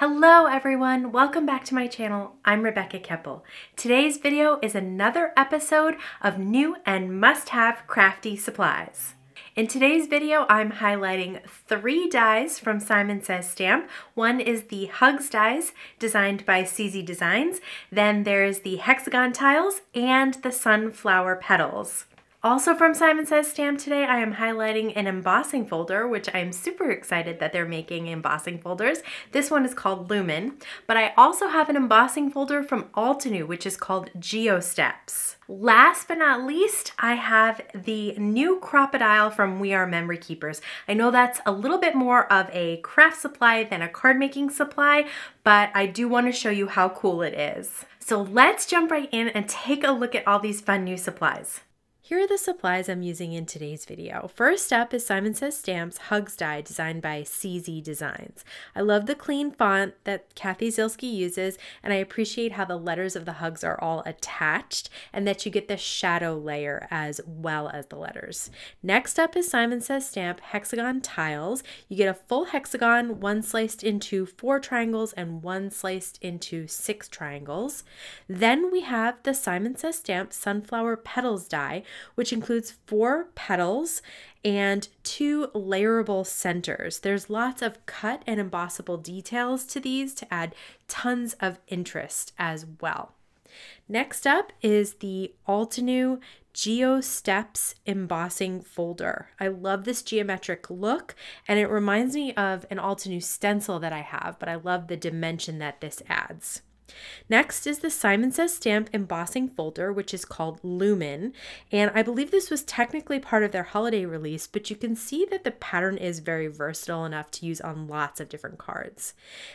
Hello everyone, welcome back to my channel. I'm Rebecca Keppel. Today's video is another episode of new and must-have crafty supplies. In today's video, I'm highlighting three dies from Simon Says Stamp. One is the Hugs dies, designed by CZ Designs. Then there's the hexagon tiles and the sunflower petals. Also from Simon Says Stamp today, I am highlighting an embossing folder, which I'm super excited that they're making embossing folders. This one is called Lumen, but I also have an embossing folder from Altenew, which is called GeoSteps. Last but not least, I have the new crocodile from We Are Memory Keepers. I know that's a little bit more of a craft supply than a card making supply, but I do wanna show you how cool it is. So let's jump right in and take a look at all these fun new supplies. Here are the supplies I'm using in today's video. First up is Simon Says Stamps Hugs Die designed by CZ Designs. I love the clean font that Kathy Zilski uses and I appreciate how the letters of the hugs are all attached and that you get the shadow layer as well as the letters. Next up is Simon Says Stamp Hexagon Tiles. You get a full hexagon, one sliced into four triangles and one sliced into six triangles. Then we have the Simon Says Stamp Sunflower Petals Die which includes four petals and two layerable centers. There's lots of cut and embossable details to these to add tons of interest as well. Next up is the Altenew Geo Steps embossing folder. I love this geometric look and it reminds me of an Altenew stencil that I have, but I love the dimension that this adds. Next is the Simon Says Stamp embossing folder, which is called Lumen. And I believe this was technically part of their holiday release, but you can see that the pattern is very versatile enough to use on lots of different cards.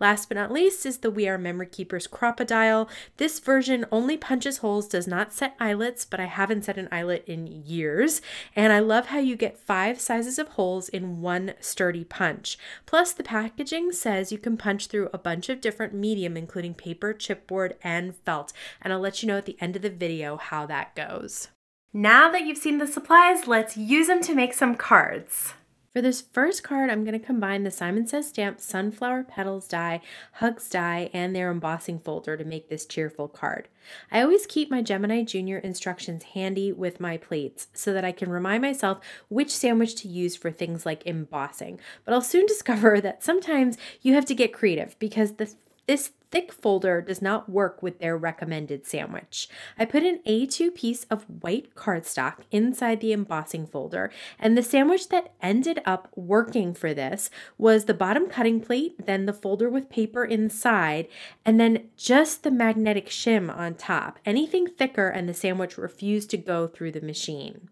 Last but not least is the We Are Memory Keepers Crop-A-Dial. This version only punches holes, does not set eyelets, but I haven't set an eyelet in years. And I love how you get five sizes of holes in one sturdy punch. Plus, the packaging says you can punch through a bunch of different medium, including paper, chipboard, and felt. And I'll let you know at the end of the video how that goes. Now that you've seen the supplies, let's use them to make some cards. For this first card, I'm going to combine the Simon Says stamp, sunflower petals die, hugs die, and their embossing folder to make this cheerful card. I always keep my Gemini Junior instructions handy with my plates so that I can remind myself which sandwich to use for things like embossing. But I'll soon discover that sometimes you have to get creative because the this thick folder does not work with their recommended sandwich. I put an A2 piece of white cardstock inside the embossing folder, and the sandwich that ended up working for this was the bottom cutting plate, then the folder with paper inside, and then just the magnetic shim on top. Anything thicker, and the sandwich refused to go through the machine.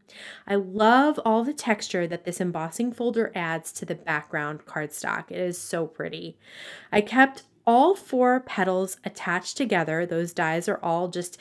I love all the texture that this embossing folder adds to the background cardstock. It is so pretty. I kept all four petals attached together. Those dies are all just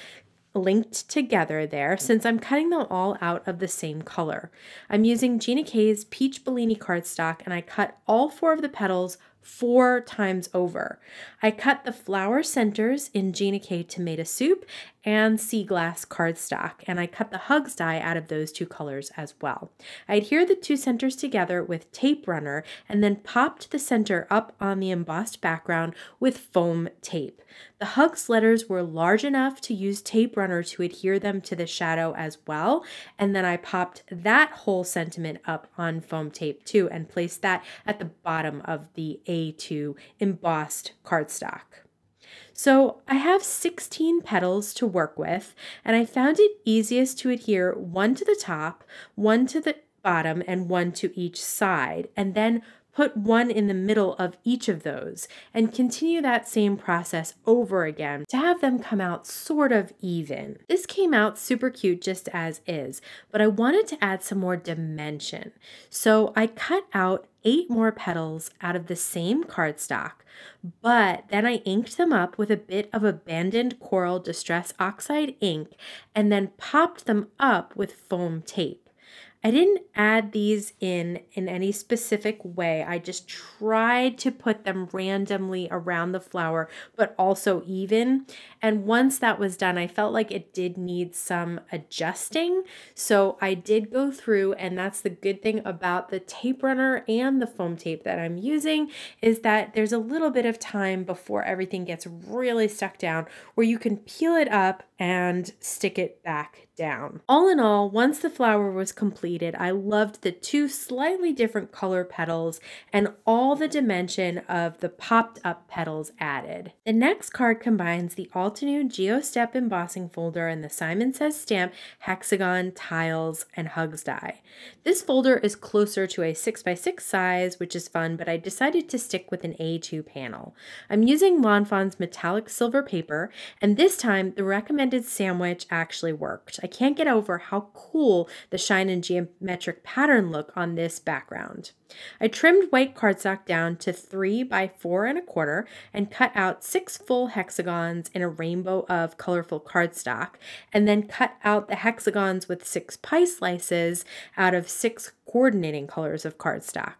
linked together there since I'm cutting them all out of the same color. I'm using Gina K's Peach Bellini cardstock and I cut all four of the petals four times over. I cut the flower centers in Gina K tomato soup and sea glass cardstock, and I cut the hugs die out of those two colors as well. I adhered the two centers together with tape runner and then popped the center up on the embossed background with foam tape. The hugs letters were large enough to use tape runner to adhere them to the shadow as well, and then I popped that whole sentiment up on foam tape too and placed that at the bottom of the a2 embossed cardstock. So I have 16 petals to work with, and I found it easiest to adhere one to the top, one to the bottom, and one to each side, and then put one in the middle of each of those, and continue that same process over again to have them come out sort of even. This came out super cute just as is, but I wanted to add some more dimension. So I cut out eight more petals out of the same cardstock, but then I inked them up with a bit of abandoned coral distress oxide ink and then popped them up with foam tape. I didn't add these in in any specific way. I just tried to put them randomly around the flower, but also even. And once that was done, I felt like it did need some adjusting. So I did go through, and that's the good thing about the tape runner and the foam tape that I'm using is that there's a little bit of time before everything gets really stuck down where you can peel it up and stick it back down. All in all, once the flower was complete, completed. I loved the two slightly different color petals and all the dimension of the popped up petals added. The next card combines the Altenew GeoStep embossing folder and the Simon Says stamp, hexagon, tiles, and hugs die. This folder is closer to a 6x6 size, which is fun, but I decided to stick with an A2 panel. I'm using Fawn's metallic silver paper, and this time the recommended sandwich actually worked. I can't get over how cool the shine and geo geometric pattern look on this background. I trimmed white cardstock down to three by four and a quarter and cut out six full hexagons in a rainbow of colorful cardstock, and then cut out the hexagons with six pie slices out of six coordinating colors of cardstock.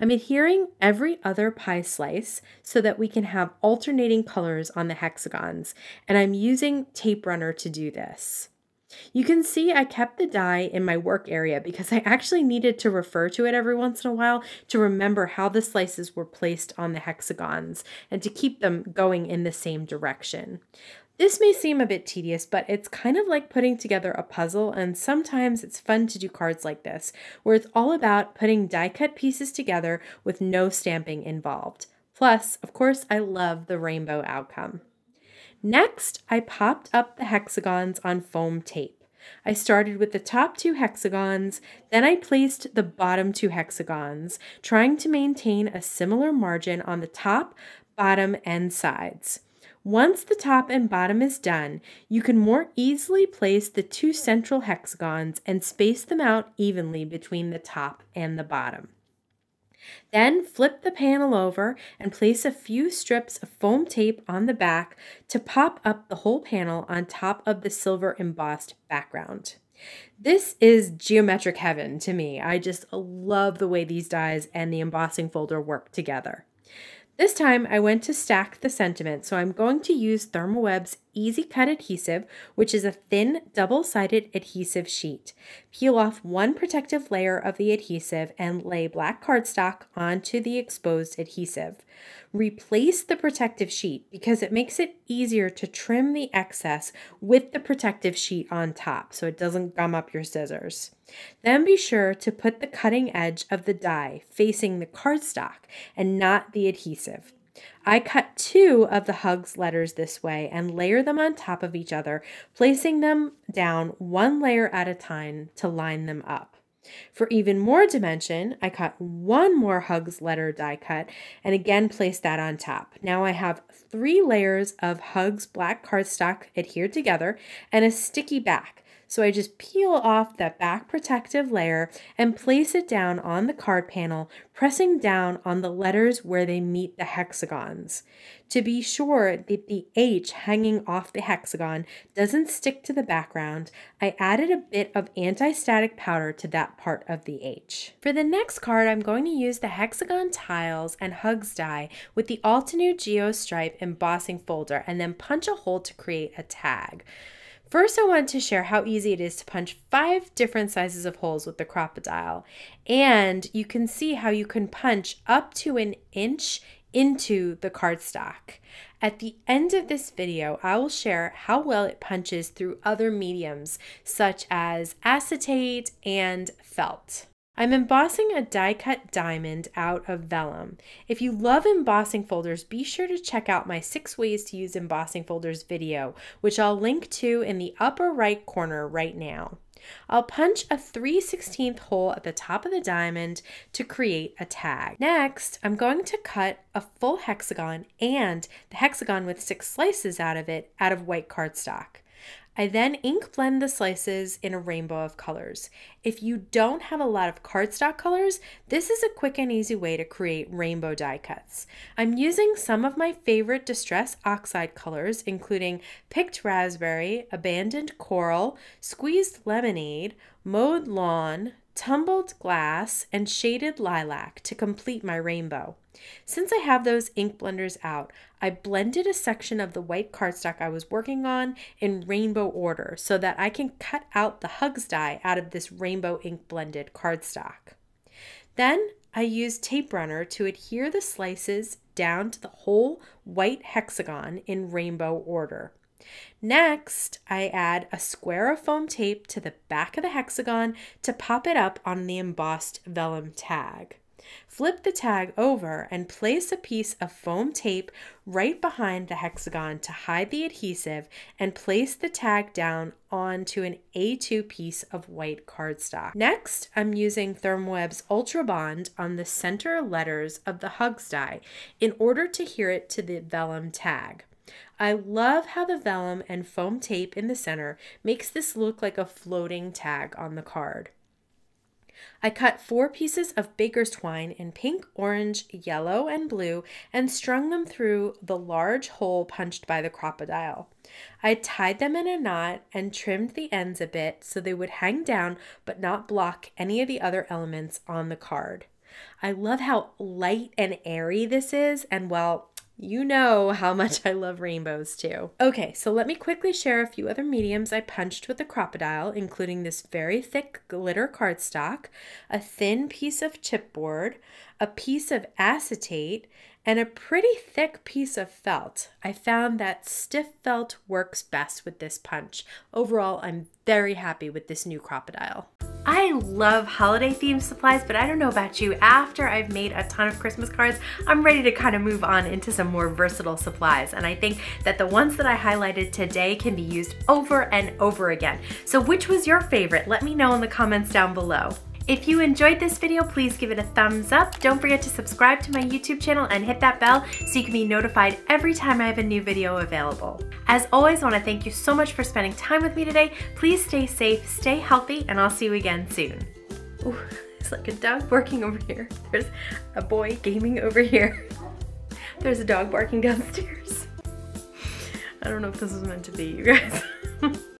I'm adhering every other pie slice so that we can have alternating colors on the hexagons, and I'm using tape runner to do this. You can see I kept the die in my work area because I actually needed to refer to it every once in a while to remember how the slices were placed on the hexagons and to keep them going in the same direction. This may seem a bit tedious, but it's kind of like putting together a puzzle, and sometimes it's fun to do cards like this, where it's all about putting die cut pieces together with no stamping involved. Plus, of course, I love the rainbow outcome. Next, I popped up the hexagons on foam tape. I started with the top two hexagons, then I placed the bottom two hexagons, trying to maintain a similar margin on the top, bottom, and sides. Once the top and bottom is done, you can more easily place the two central hexagons and space them out evenly between the top and the bottom. Then flip the panel over and place a few strips of foam tape on the back to pop up the whole panel on top of the silver embossed background. This is geometric heaven to me. I just love the way these dies and the embossing folder work together. This time I went to stack the sentiment, so I'm going to use webs. Easy Cut Adhesive, which is a thin, double sided adhesive sheet. Peel off one protective layer of the adhesive and lay black cardstock onto the exposed adhesive. Replace the protective sheet because it makes it easier to trim the excess with the protective sheet on top so it doesn't gum up your scissors. Then be sure to put the cutting edge of the die facing the cardstock and not the adhesive. I cut two of the hugs letters this way and layer them on top of each other, placing them down one layer at a time to line them up. For even more dimension, I cut one more hugs letter die cut and again place that on top. Now I have three layers of hugs black cardstock adhered together and a sticky back. So I just peel off that back protective layer and place it down on the card panel, pressing down on the letters where they meet the hexagons. To be sure that the H hanging off the hexagon doesn't stick to the background, I added a bit of anti-static powder to that part of the H. For the next card, I'm going to use the hexagon tiles and Hugs die with the Altenew Geo Stripe embossing folder and then punch a hole to create a tag. First, I wanted to share how easy it is to punch five different sizes of holes with the crocodile, and you can see how you can punch up to an inch into the cardstock. At the end of this video, I will share how well it punches through other mediums such as acetate and felt. I'm embossing a die cut diamond out of vellum. If you love embossing folders, be sure to check out my six ways to use embossing folders video, which I'll link to in the upper right corner right now. I'll punch a 3 16th hole at the top of the diamond to create a tag. Next, I'm going to cut a full hexagon and the hexagon with six slices out of it out of white cardstock. I then ink blend the slices in a rainbow of colors. If you don't have a lot of cardstock colors, this is a quick and easy way to create rainbow die cuts. I'm using some of my favorite Distress Oxide colors, including Picked Raspberry, Abandoned Coral, Squeezed Lemonade, Mowed Lawn, tumbled glass, and shaded lilac to complete my rainbow. Since I have those ink blenders out, I blended a section of the white cardstock I was working on in rainbow order so that I can cut out the Hugs die out of this rainbow ink blended cardstock. Then I used tape runner to adhere the slices down to the whole white hexagon in rainbow order. Next, I add a square of foam tape to the back of the hexagon to pop it up on the embossed vellum tag. Flip the tag over and place a piece of foam tape right behind the hexagon to hide the adhesive and place the tag down onto an A2 piece of white cardstock. Next, I'm using Thermweb's Ultra Bond on the center letters of the Hugs die in order to adhere it to the vellum tag. I love how the vellum and foam tape in the center makes this look like a floating tag on the card. I cut four pieces of baker's twine in pink, orange, yellow, and blue and strung them through the large hole punched by the crocodile. I tied them in a knot and trimmed the ends a bit so they would hang down but not block any of the other elements on the card. I love how light and airy this is, and well, you know how much I love rainbows too. Okay, so let me quickly share a few other mediums I punched with the crocodile, including this very thick glitter cardstock, a thin piece of chipboard, a piece of acetate, and a pretty thick piece of felt. I found that stiff felt works best with this punch. Overall, I'm very happy with this new crocodile. I love holiday themed supplies, but I don't know about you, after I've made a ton of Christmas cards, I'm ready to kind of move on into some more versatile supplies. And I think that the ones that I highlighted today can be used over and over again. So which was your favorite? Let me know in the comments down below. If you enjoyed this video, please give it a thumbs up. Don't forget to subscribe to my YouTube channel and hit that bell so you can be notified every time I have a new video available. As always, I wanna thank you so much for spending time with me today. Please stay safe, stay healthy, and I'll see you again soon. Ooh, it's like a dog barking over here. There's a boy gaming over here. There's a dog barking downstairs. I don't know if this was meant to be, you guys.